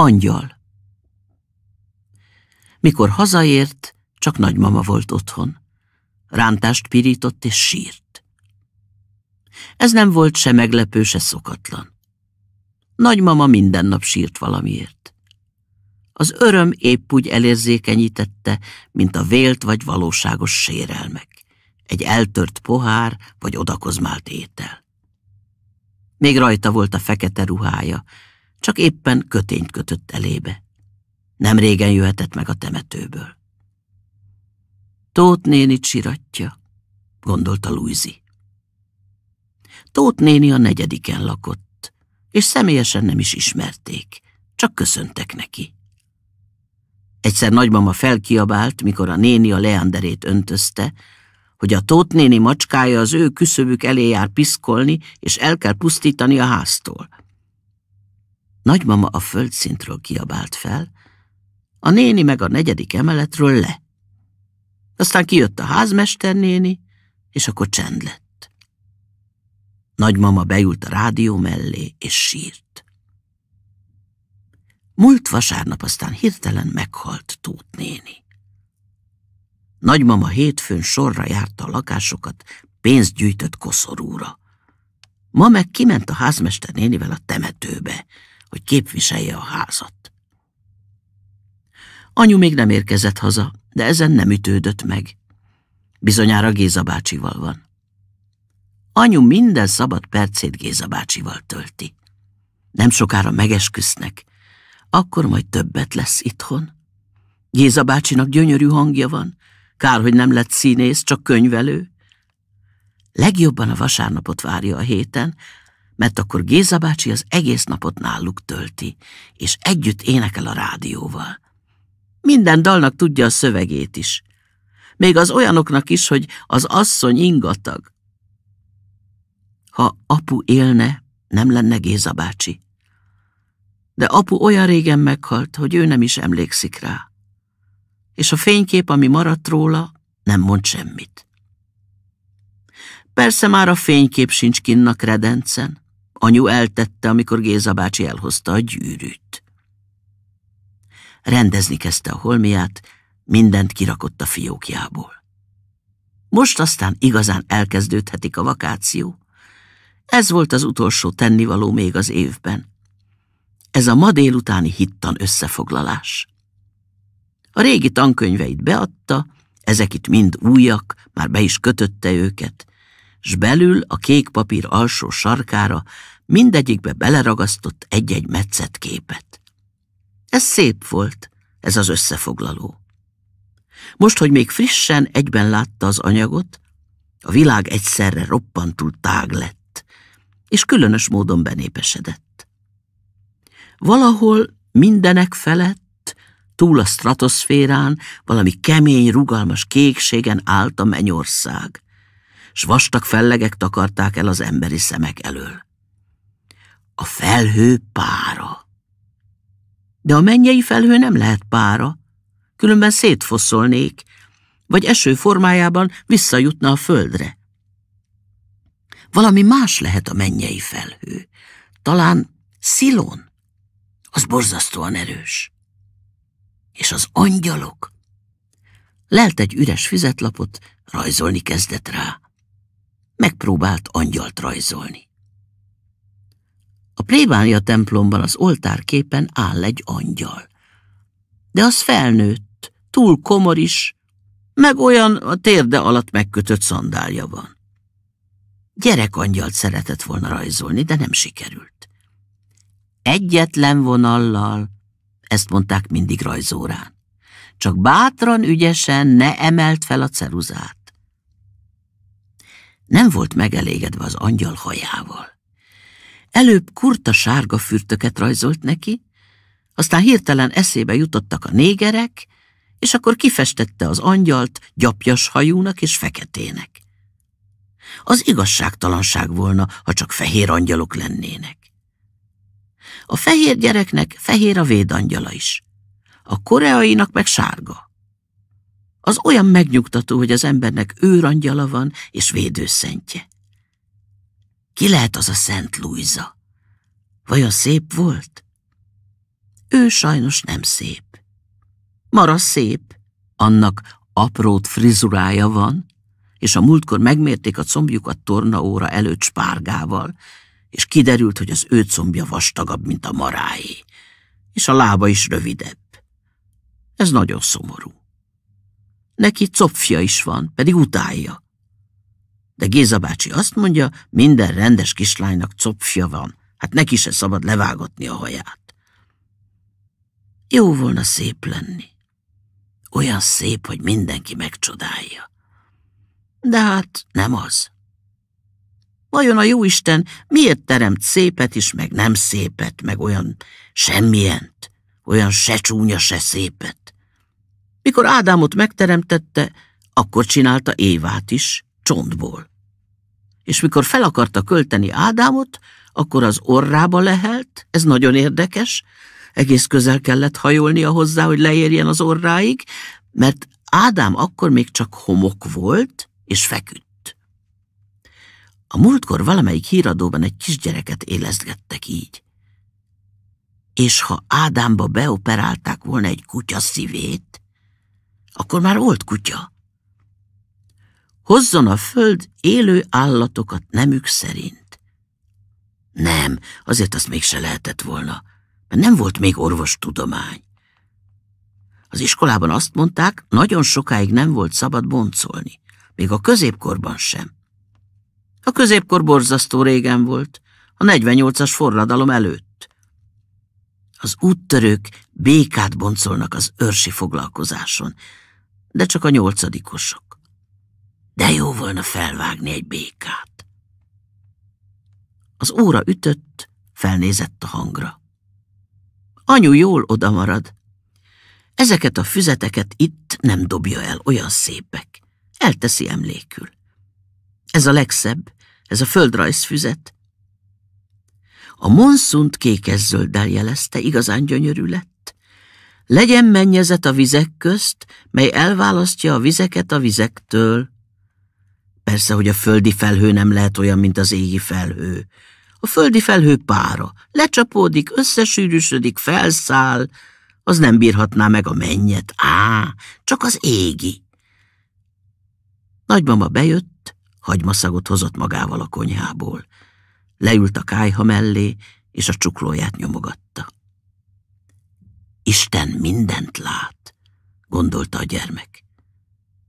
Angyal. Mikor hazaért, csak nagymama volt otthon. Rántást pirított és sírt. Ez nem volt se meglepő, se szokatlan. Nagymama minden nap sírt valamiért. Az öröm épp úgy elérzékenyítette, mint a vélt vagy valóságos sérelmek. Egy eltört pohár vagy odakozmált étel. Még rajta volt a fekete ruhája, csak éppen kötényt kötött elébe. Nem régen jöhetett meg a temetőből. Tóth néni csiratja, gondolta Luizi. Tóth néni a negyediken lakott, és személyesen nem is ismerték, csak köszöntek neki. Egyszer nagymama felkiabált, mikor a néni a leanderét öntözte, hogy a tótnéni macskája az ő küszöbük elé jár piszkolni, és el kell pusztítani a háztól. Nagymama a földszintről kiabált fel, a néni meg a negyedik emeletről le. Aztán kijött a házmester néni és akkor csend lett. Nagymama beült a rádió mellé, és sírt. Múlt vasárnap aztán hirtelen meghalt Tót néni. Nagymama hétfőn sorra járta a lakásokat, pénzt gyűjtött koszorúra. Ma meg kiment a házmester nénivel a temetőbe, hogy képviselje a házat. Anyu még nem érkezett haza, de ezen nem ütődött meg. Bizonyára Géza bácsival van. Anyu minden szabad percét Géza bácsival tölti. Nem sokára megesküsznek, akkor majd többet lesz itthon. Géza bácsinak gyönyörű hangja van, kár, hogy nem lett színész, csak könyvelő. Legjobban a vasárnapot várja a héten, mert akkor Géza bácsi az egész napot náluk tölti, és együtt énekel a rádióval. Minden dalnak tudja a szövegét is. Még az olyanoknak is, hogy az asszony ingatag. Ha apu élne, nem lenne Géza bácsi. De apu olyan régen meghalt, hogy ő nem is emlékszik rá. És a fénykép, ami maradt róla, nem mond semmit. Persze már a fénykép sincs kinnak redencen, Anyu eltette, amikor Géza bácsi elhozta a gyűrűt. Rendezni kezdte a holmiát, mindent kirakott a fiókjából. Most aztán igazán elkezdődhetik a vakáció. Ez volt az utolsó tennivaló még az évben. Ez a ma délutáni hittan összefoglalás. A régi tankönyveit beadta, ezek itt mind újak, már be is kötötte őket s belül a kék papír alsó sarkára mindegyikbe beleragasztott egy-egy metszett képet. Ez szép volt, ez az összefoglaló. Most, hogy még frissen egyben látta az anyagot, a világ egyszerre roppantul tág lett, és különös módon benépesedett. Valahol mindenek felett, túl a stratoszférán, valami kemény, rugalmas kékségen állt a mennyország, s vastag fellegek takarták el az emberi szemek elől. A felhő pára. De a mennyei felhő nem lehet pára, különben szétfosszolnék, vagy eső formájában visszajutna a földre. Valami más lehet a mennyei felhő, talán szilon. Az borzasztóan erős. És az angyalok? Lelt egy üres füzetlapot, rajzolni kezdett rá megpróbált angyalt rajzolni. A plébánia templomban az oltárképen áll egy angyal. De az felnőtt, túl komor is, meg olyan a térde alatt megkötött szandálja van. Gyerek angyalt szeretett volna rajzolni, de nem sikerült. Egyetlen vonallal, ezt mondták mindig rajzórán. Csak bátran, ügyesen ne emelt fel a ceruzát nem volt megelégedve az angyal hajával. Előbb kurta sárga fürtöket rajzolt neki, aztán hirtelen eszébe jutottak a négerek, és akkor kifestette az angyalt gyapjas hajúnak és feketének. Az igazságtalanság volna, ha csak fehér angyalok lennének. A fehér gyereknek fehér a védangyala is, a koreainak meg sárga. Az olyan megnyugtató, hogy az embernek őrangyala van és védőszentje. Ki lehet az a Szent Lújza? Vajon szép volt? Ő sajnos nem szép. Mara szép, annak aprót frizurája van, és a múltkor megmérték a combjukat tornaóra előtt spárgával, és kiderült, hogy az ő combja vastagabb, mint a maráé, és a lába is rövidebb. Ez nagyon szomorú neki copfja is van, pedig utálja. De Géza bácsi azt mondja, minden rendes kislánynak copfja van, hát neki se szabad levágatni a haját. Jó volna szép lenni. Olyan szép, hogy mindenki megcsodálja. De hát nem az. Vajon a Jóisten miért teremt szépet is, meg nem szépet, meg olyan semmilyent, olyan se csúnya, se szépet? Mikor Ádámot megteremtette, akkor csinálta Évát is, csontból. És mikor fel akarta költeni Ádámot, akkor az orrába lehelt, ez nagyon érdekes, egész közel kellett hajolnia hozzá, hogy leérjen az orráig, mert Ádám akkor még csak homok volt, és feküdt. A múltkor valamelyik híradóban egy kisgyereket élezgettek így. És ha Ádámba beoperálták volna egy kutya szívét, akkor már volt kutya. Hozzon a föld élő állatokat nemük szerint. Nem, azért azt mégse lehetett volna, mert nem volt még orvostudomány. Az iskolában azt mondták, nagyon sokáig nem volt szabad boncolni, még a középkorban sem. A középkor borzasztó régen volt, a 48-as forradalom előtt. Az úttörők békát boncolnak az őrsi foglalkozáson, de csak a nyolcadikosok. De jó volna felvágni egy békát. Az óra ütött, felnézett a hangra. Anyu jól oda marad. Ezeket a füzeteket itt nem dobja el, olyan szépek. Elteszi emlékül. Ez a legszebb, ez a füzet. A monszunt zölddel jelezte, igazán gyönyörű lett. Legyen mennyezet a vizek közt, mely elválasztja a vizeket a vizektől. Persze, hogy a földi felhő nem lehet olyan, mint az égi felhő. A földi felhő pára, lecsapódik, összesűrűsödik, felszáll, az nem bírhatná meg a mennyet, á, csak az égi. Nagymama bejött, hagymaszagot hozott magával a konyhából leült a kájha mellé, és a csuklóját nyomogatta. Isten mindent lát, gondolta a gyermek.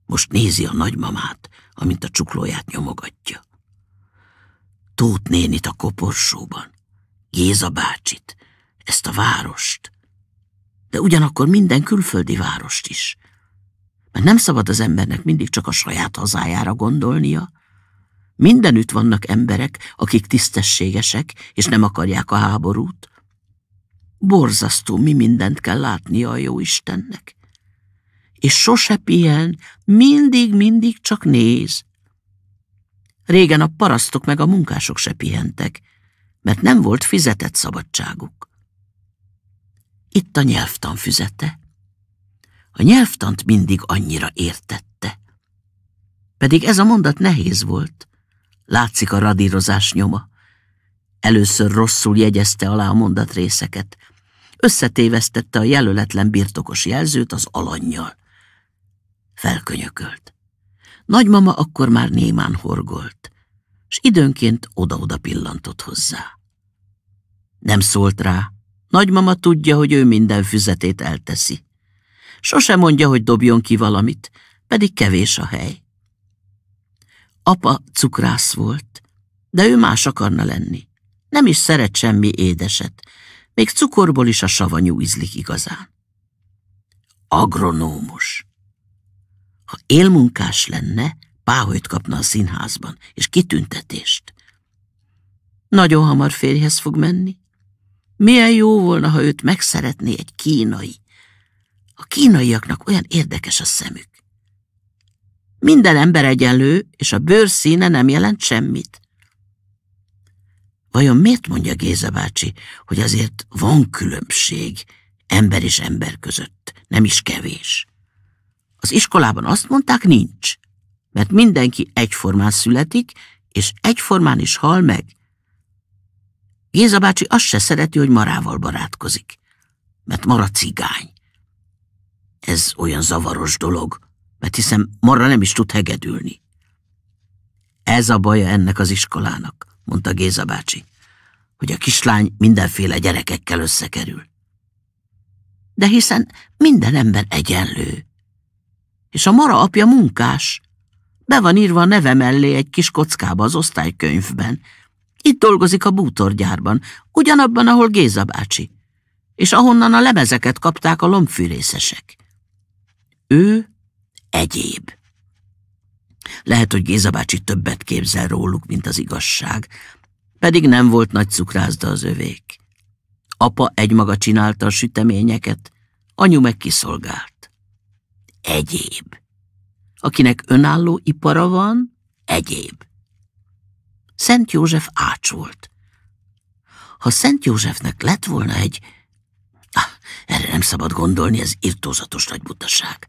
Most nézi a nagymamát, amint a csuklóját nyomogatja. Tóth nénit a koporsóban, Géza bácsit, ezt a várost, de ugyanakkor minden külföldi várost is. Mert nem szabad az embernek mindig csak a saját hazájára gondolnia, Mindenütt vannak emberek, akik tisztességesek, és nem akarják a háborút. Borzasztó, mi mindent kell látnia a jó Istennek. És sose pihen, mindig-mindig csak néz. Régen a parasztok meg a munkások se pihentek, mert nem volt fizetett szabadságuk. Itt a nyelvtan füzete. A nyelvtant mindig annyira értette. Pedig ez a mondat nehéz volt, Látszik a radírozás nyoma. Először rosszul jegyezte alá a mondat részeket. Összetévesztette a jelöletlen birtokos jelzőt az alanyjal. Felkönyökölt. Nagymama akkor már némán horgolt, és időnként oda-oda pillantott hozzá. Nem szólt rá. Nagymama tudja, hogy ő minden füzetét elteszi. Sose mondja, hogy dobjon ki valamit, pedig kevés a hely. Apa cukrász volt, de ő más akarna lenni. Nem is szeret semmi édeset, még cukorból is a savanyú ízlik igazán. Agronómus. Ha élmunkás lenne, páholyt kapna a színházban, és kitüntetést. Nagyon hamar férjhez fog menni. Milyen jó volna, ha őt megszeretné egy kínai. A kínaiaknak olyan érdekes a szemük. Minden ember egyenlő, és a bőr színe nem jelent semmit. Vajon miért mondja Géza bácsi, hogy azért van különbség ember és ember között, nem is kevés? Az iskolában azt mondták, nincs, mert mindenki egyformán születik, és egyformán is hal meg. Géza bácsi azt se szereti, hogy Marával barátkozik, mert Mara cigány. Ez olyan zavaros dolog, mert hiszem marra nem is tud hegedülni. Ez a baja ennek az iskolának, mondta Géza bácsi, hogy a kislány mindenféle gyerekekkel összekerül. De hiszen minden ember egyenlő. És a mara apja munkás. Be van írva a neve mellé egy kis kockába az osztálykönyvben. Itt dolgozik a bútorgyárban, ugyanabban, ahol Géza bácsi, és ahonnan a lemezeket kapták a lombfűrészesek. Ő egyéb. Lehet, hogy Géza bácsi többet képzel róluk, mint az igazság, pedig nem volt nagy cukrászda az övék. Apa egymaga csinálta a süteményeket, anyu meg kiszolgált. Egyéb. Akinek önálló ipara van, egyéb. Szent József ács volt. Ha Szent Józsefnek lett volna egy... Ah, erre nem szabad gondolni, ez irtózatos nagy butaság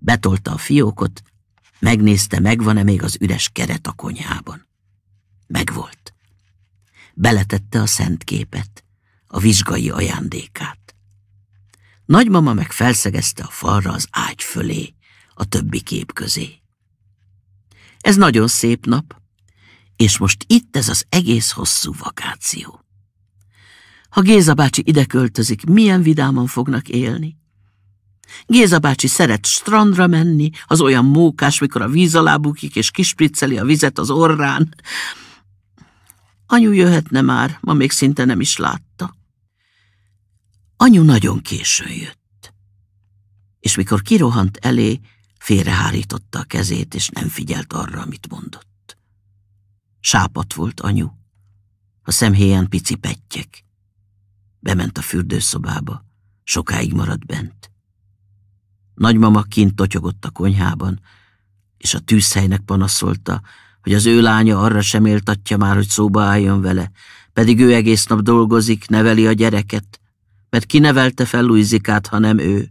betolta a fiókot, megnézte, megvan-e még az üres keret a konyhában. Megvolt. Beletette a szent képet, a vizsgai ajándékát. Nagymama meg felszegezte a falra az ágy fölé, a többi kép közé. Ez nagyon szép nap, és most itt ez az egész hosszú vakáció. Ha Géza bácsi ide költözik, milyen vidáman fognak élni? Géza bácsi szeret strandra menni, az olyan mókás, mikor a víz alá bukik, és kispricceli a vizet az orrán. Anyu jöhetne már, ma még szinte nem is látta. Anyu nagyon későn jött, és mikor kirohant elé, félrehárította a kezét, és nem figyelt arra, amit mondott. Sápat volt anyu, a szemhéján pici pettyek. Bement a fürdőszobába, sokáig maradt bent. Nagymama kint totyogott a konyhában, és a tűzhelynek panaszolta, hogy az ő lánya arra sem éltatja már, hogy szóba álljon vele, pedig ő egész nap dolgozik, neveli a gyereket, mert ki nevelte fel Luizikát, ha nem ő.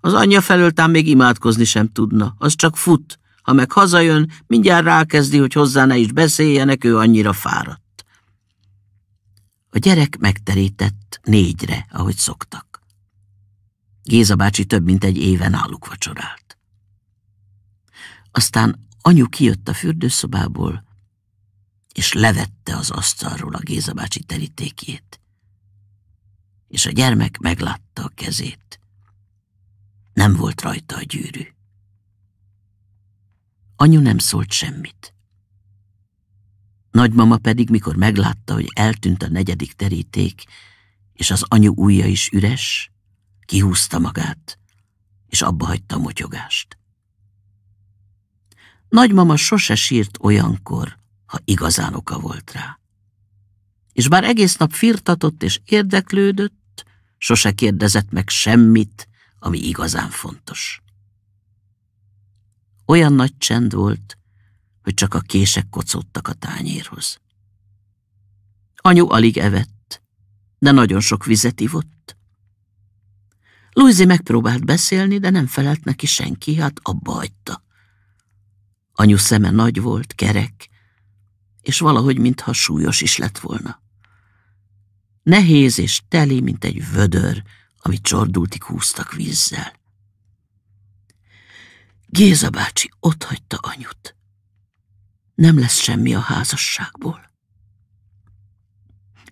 Az anyja felöltán még imádkozni sem tudna, az csak fut, ha meg hazajön, mindjárt rákezdi, hogy hozzá ne is beszéljenek, ő annyira fáradt. A gyerek megterített négyre, ahogy szoktak. Géza bácsi több mint egy éven náluk vacsorált. Aztán anyu kijött a fürdőszobából, és levette az asztalról a Géza bácsi terítékét, és a gyermek meglátta a kezét. Nem volt rajta a gyűrű. Anyu nem szólt semmit. Nagymama pedig, mikor meglátta, hogy eltűnt a negyedik teríték, és az anyu ujja is üres, kihúzta magát, és abba hagyta a motyogást. Nagymama sose sírt olyankor, ha igazán oka volt rá. És bár egész nap firtatott és érdeklődött, sose kérdezett meg semmit, ami igazán fontos. Olyan nagy csend volt, hogy csak a kések kocottak a tányérhoz. Anyu alig evett, de nagyon sok vizet ivott, Luizi megpróbált beszélni, de nem felelt neki senki, hát abba hagyta. Anyu szeme nagy volt, kerek, és valahogy mintha súlyos is lett volna. Nehéz és teli, mint egy vödör, amit csordultik húztak vízzel. Géza bácsi ott hagyta anyut. Nem lesz semmi a házasságból.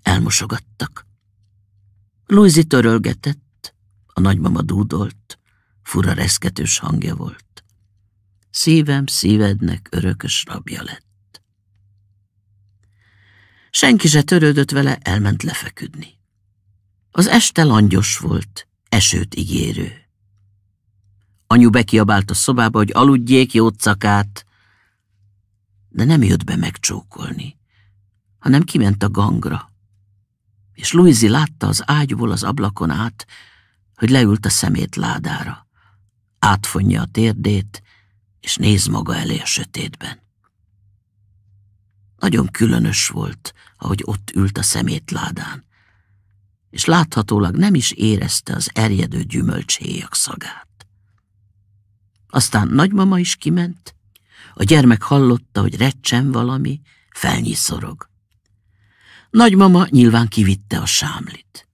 Elmosogattak. Luizi törölgetett, a nagymama dúdolt, fura reszketős hangja volt. Szívem szívednek örökös rabja lett. Senki se törődött vele, elment lefeküdni. Az este langyos volt, esőt ígérő. Anyu bekiabált a szobába, hogy aludjék cakát, de nem jött be megcsókolni, hanem kiment a gangra, és Luizi látta az ágyból az ablakon át, hogy leült a szemétládára. Átfonja a térdét, és néz maga elé a sötétben. Nagyon különös volt, ahogy ott ült a szemétládán, és láthatólag nem is érezte az erjedő gyümölcséjak szagát. Aztán nagymama is kiment, a gyermek hallotta, hogy recsen valami, felnyiszorog. Nagymama nyilván kivitte a sámlit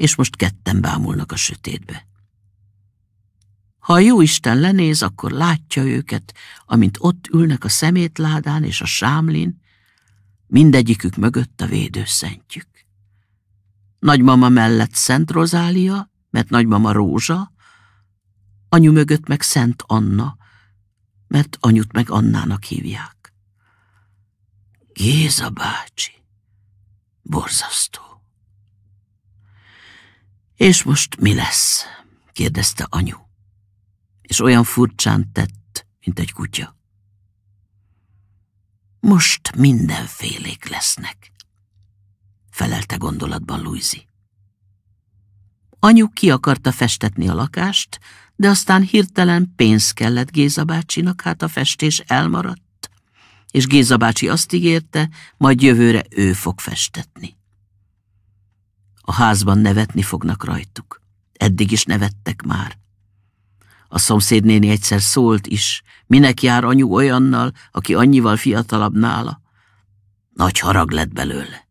és most ketten bámulnak a sötétbe. Ha a jó Isten lenéz, akkor látja őket, amint ott ülnek a szemétládán és a sámlin, mindegyikük mögött a védőszentjük. Nagymama mellett Szent Rozália, mert nagymama Rózsa, anyu mögött meg Szent Anna, mert anyut meg Annának hívják. Géza bácsi, borzasztó. És most mi lesz? kérdezte anyu. És olyan furcsán tett, mint egy kutya. Most mindenfélék lesznek, felelte gondolatban Luizi. Anyu ki akarta festetni a lakást, de aztán hirtelen pénz kellett Géza bácsinak, hát a festés elmaradt, és Géza bácsi azt ígérte, majd jövőre ő fog festetni. A házban nevetni fognak rajtuk. Eddig is nevettek már. A szomszédnéni egyszer szólt is, minek jár anyu olyannal, aki annyival fiatalabb nála. Nagy harag lett belőle.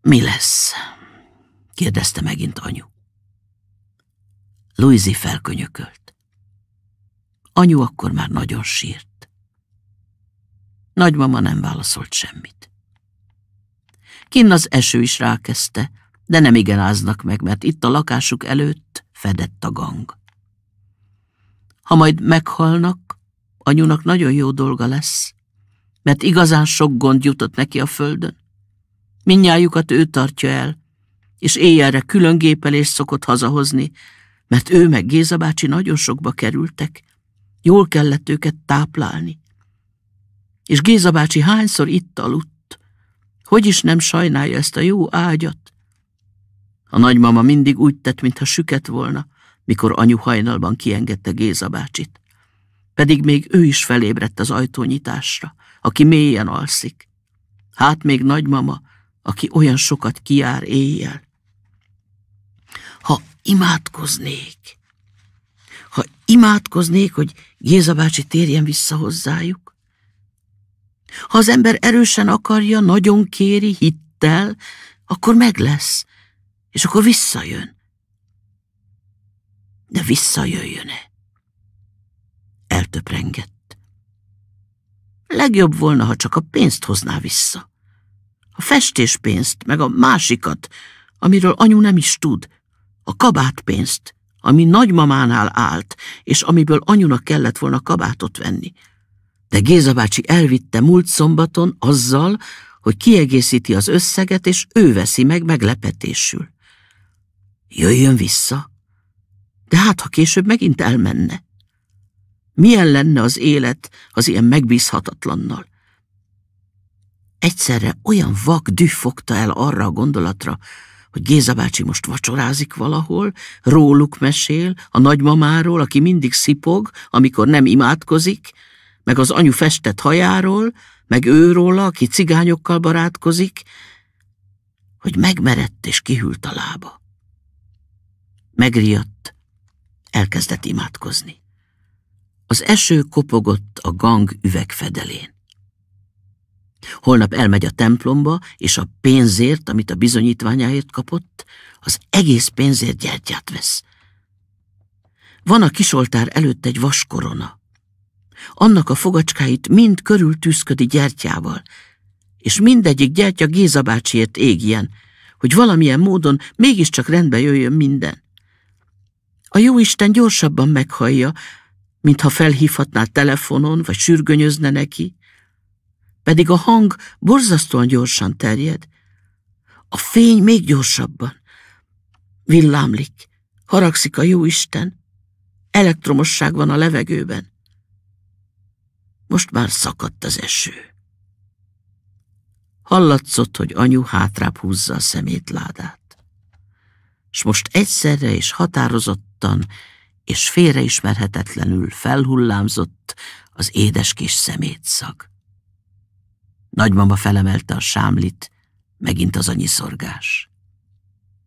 Mi lesz? kérdezte megint anyu. Luizi felkönyökölt. Anyu akkor már nagyon sírt. Nagymama nem válaszolt semmit. Kinn az eső is rákezdte, de nem igen áznak meg, mert itt a lakásuk előtt fedett a gang. Ha majd meghalnak, anyunak nagyon jó dolga lesz, mert igazán sok gond jutott neki a földön. Mindnyájukat ő tartja el, és éjjelre külön gépelést szokott hazahozni, mert ő meg Géza bácsi nagyon sokba kerültek, jól kellett őket táplálni. És Géza bácsi hányszor itt aludt, hogy is nem sajnálja ezt a jó ágyat? A nagymama mindig úgy tett, mintha süket volna, mikor anyu hajnalban kiengedte Géza bácsit. Pedig még ő is felébredt az ajtónyitásra, aki mélyen alszik. Hát még nagymama, aki olyan sokat kiár éjjel. Ha imádkoznék, ha imádkoznék, hogy Géza bácsi térjen vissza hozzájuk, ha az ember erősen akarja, nagyon kéri, hittel, akkor meg lesz, és akkor visszajön. De visszajöjjön-e? Eltöprengett. Legjobb volna, ha csak a pénzt hozná vissza. A festéspénzt, meg a másikat, amiről anyu nem is tud, a kabátpénzt, ami nagymamánál állt, és amiből anyunak kellett volna kabátot venni de Géza bácsi elvitte múlt szombaton azzal, hogy kiegészíti az összeget, és ő veszi meg meglepetésül. Jöjjön vissza, de hát, ha később megint elmenne. Milyen lenne az élet az ilyen megbízhatatlannal? Egyszerre olyan vak düh fogta el arra a gondolatra, hogy Géza bácsi most vacsorázik valahol, róluk mesél, a nagymamáról, aki mindig szipog, amikor nem imádkozik, meg az anyu festett hajáról, meg őróla, aki cigányokkal barátkozik, hogy megmerett és kihűlt a lába. Megriadt, elkezdett imádkozni. Az eső kopogott a gang üvegfedelén. Holnap elmegy a templomba, és a pénzért, amit a bizonyítványáért kapott, az egész pénzért gyertyát vesz. Van a kisoltár előtt egy vaskorona annak a fogacskáit mind körül tűzködi gyertyával, és mindegyik gyertya Géza bácsiért égjen, hogy valamilyen módon mégiscsak rendbe jöjjön minden. A jóisten gyorsabban meghallja, mintha felhívhatná telefonon, vagy sürgönyözne neki, pedig a hang borzasztóan gyorsan terjed, a fény még gyorsabban. Villámlik, haragszik a jóisten, elektromosság van a levegőben. Most már szakadt az eső. Hallatszott, hogy anyu hátrább húzza a szemétládát. S most egyszerre és határozottan és félreismerhetetlenül felhullámzott az kis szemétszag. Nagymama felemelte a sámlit, megint az annyi szorgás.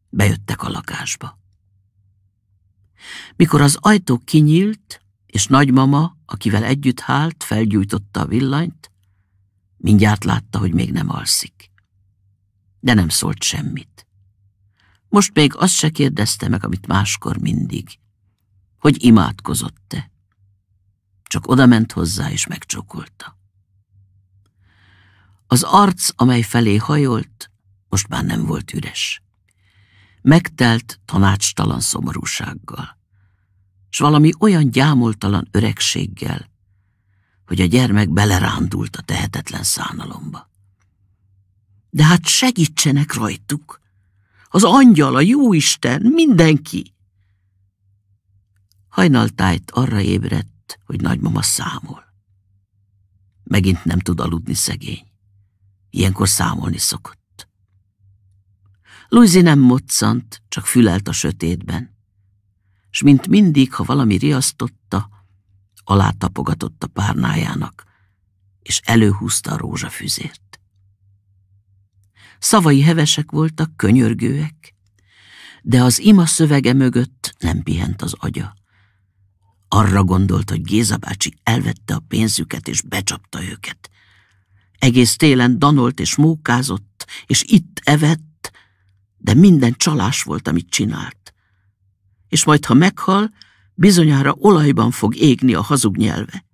Bejöttek a lakásba. Mikor az ajtó kinyílt, és nagymama akivel együtt hált, felgyújtotta a villanyt, mindjárt látta, hogy még nem alszik. De nem szólt semmit. Most még azt se kérdezte meg, amit máskor mindig, hogy imádkozott-e. Csak odament hozzá és megcsokolta. Az arc, amely felé hajolt, most már nem volt üres. Megtelt tanácstalan szomorúsággal s valami olyan gyámoltalan öregséggel, hogy a gyermek belerándult a tehetetlen szánalomba. De hát segítsenek rajtuk! Az angyal, a jóisten, mindenki! Hajnaltájt arra ébredt, hogy nagymama számol. Megint nem tud aludni szegény. Ilyenkor számolni szokott. Luzi nem moccant, csak fülelt a sötétben s mint mindig, ha valami riasztotta, alátapogatott a párnájának, és előhúzta a rózsafüzért. Szavai hevesek voltak, könyörgőek, de az ima szövege mögött nem pihent az agya. Arra gondolt, hogy Géza bácsi elvette a pénzüket és becsapta őket. Egész télen danolt és mókázott, és itt evett, de minden csalás volt, amit csinált és majd, ha meghal, bizonyára olajban fog égni a hazug nyelve.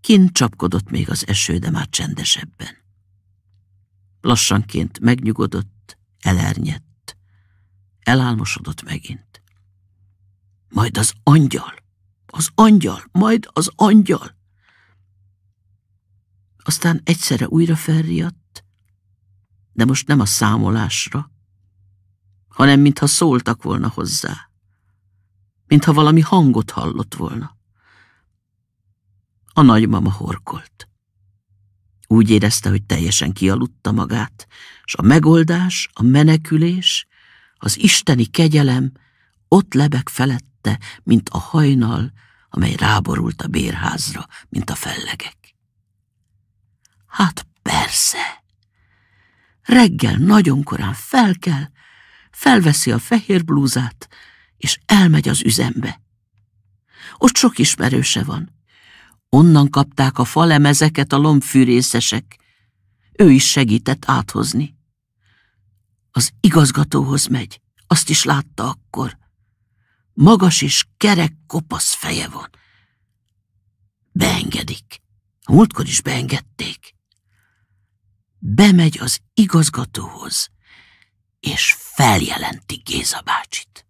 Kint csapkodott még az eső, de már csendesebben. Lassanként megnyugodott, elernyett, elálmosodott megint. Majd az angyal, az angyal, majd az angyal. Aztán egyszerre újra felriadt, de most nem a számolásra, hanem mintha szóltak volna hozzá, mintha valami hangot hallott volna. A nagymama horkolt. Úgy érezte, hogy teljesen kialudta magát, és a megoldás, a menekülés, az isteni kegyelem ott lebeg felette, mint a hajnal, amely ráborult a bérházra, mint a fellegek. Hát persze! Reggel nagyon korán fel kell, felveszi a fehér blúzát, és elmegy az üzembe. Ott sok ismerőse van. Onnan kapták a falemezeket a lombfűrészesek. Ő is segített áthozni. Az igazgatóhoz megy, azt is látta akkor. Magas és kerek kopasz feje van. Beengedik. A múltkor is beengedték. Bemegy az igazgatóhoz és feljelenti Géza bácsit.